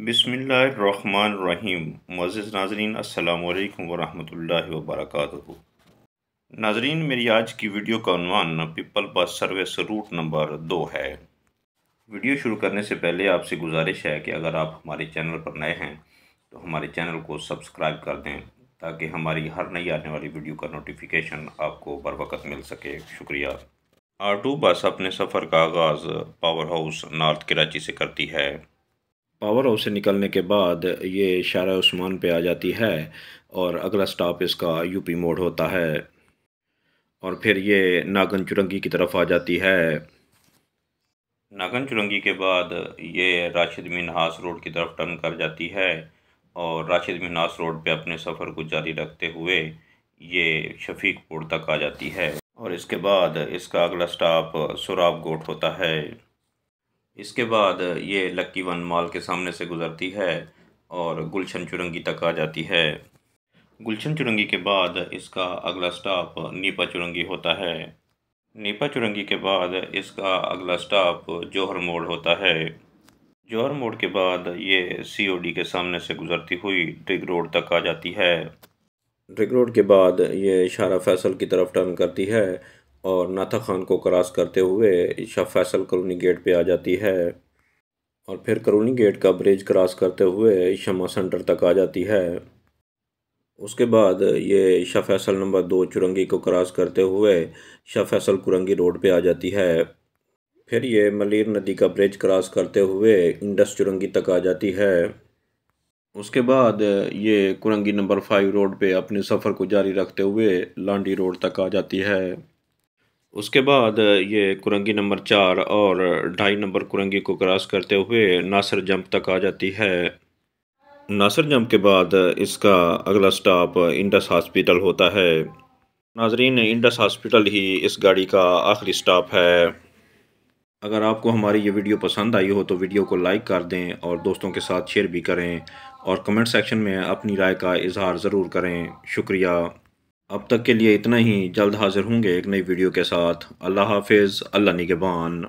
रहीम मज़ नाजरीन अल्लाम वरहमल वबरक नाजरीन मेरी आज की वीडियो का अनवान people bus service root number दो है वीडियो शुरू करने से पहले आपसे गुजारिश है कि अगर आप हमारे चैनल पर नए हैं तो हमारे चैनल को सब्सक्राइब कर दें ताकि हमारी हर नई आने वाली वीडियो का नोटिफिकेशन आपको बर वक्त मिल सके शुक्रिया आटो बस अपने सफ़र का आगाज़ पावर हाउस नॉर्थ कराची से करती है पावर हाउस से निकलने के बाद ये शारा उस्मान पे आ जाती है और अगला स्टॉप इसका यूपी मोड़ होता है और फिर ये नागन चुरंगी की तरफ आ जाती है नागन चुरंगी के बाद ये राशिद मिनहास रोड की तरफ टर्न कर जाती है और राशिद मिनहास रोड पे अपने सफ़र को जारी रखते हुए ये शफीकपुर तक आ जाती है और इसके बाद इसका अगला स्टॉप सुराब गोट होता है इसके बाद ये लक्की वन मॉल के सामने से गुज़रती है और गुलशन चुरंगी तक आ जाती है गुलशन चुरंगी के बाद इसका अगला स्टॉप नीपा चुरंगी होता है नीपा चुरंगी के बाद इसका अगला स्टॉप जौहर मोड़ होता है जौहर मोड़ के बाद ये सीओडी के सामने से गुजरती हुई ड्रिग रोड तक आ जाती है ड्रिग रोड के बाद ये शारा फैसल की तरफ टर्न करती है और नाथा खान को क्रॉस करते हुए ईशा फैसल कॉलोनी गेट पे आ जाती है और फिर कॉलोनी गेट का ब्रिज क्रॉस करते हुए ईशामा सेंटर तक आ जाती है उसके बाद ये ईशा फैसल नंबर दो चुरंगी को क्रॉस करते हुए ईशा फैसल कुरंगी रोड पे आ जाती है फिर ये मलिर नदी का ब्रिज क्रॉस करते हुए इंडस चुरंगी तक आ जाती है उसके बाद ये कुरंगी नंबर फाइव रोड पे अपने सफ़र को जारी रखते हुए लांडी रोड तक आ जाती है उसके बाद ये कुरंगी नंबर चार और ढाई नंबर कुरंगी को क्रॉस करते हुए नासर जंप तक आ जाती है नासर जंप के बाद इसका अगला स्टॉप इंडस हॉस्पिटल होता है नाजरीन इंडस हॉस्पिटल ही इस गाड़ी का आखिरी स्टॉप है अगर आपको हमारी ये वीडियो पसंद आई हो तो वीडियो को लाइक कर दें और दोस्तों के साथ शेयर भी करें और कमेंट सेक्शन में अपनी राय का इजहार ज़रूर करें शुक्रिया अब तक के लिए इतना ही जल्द हाज़िर होंगे एक नई वीडियो के साथ अल्लाह हाफिज़ अल्लाह निगबान